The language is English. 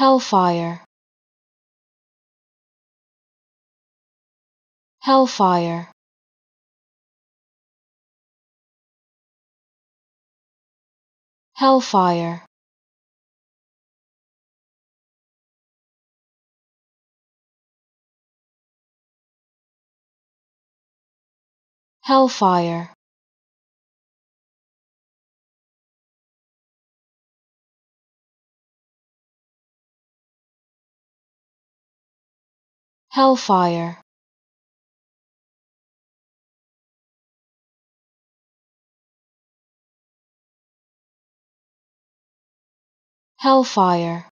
Hellfire Hellfire Hellfire Hellfire hellfire hellfire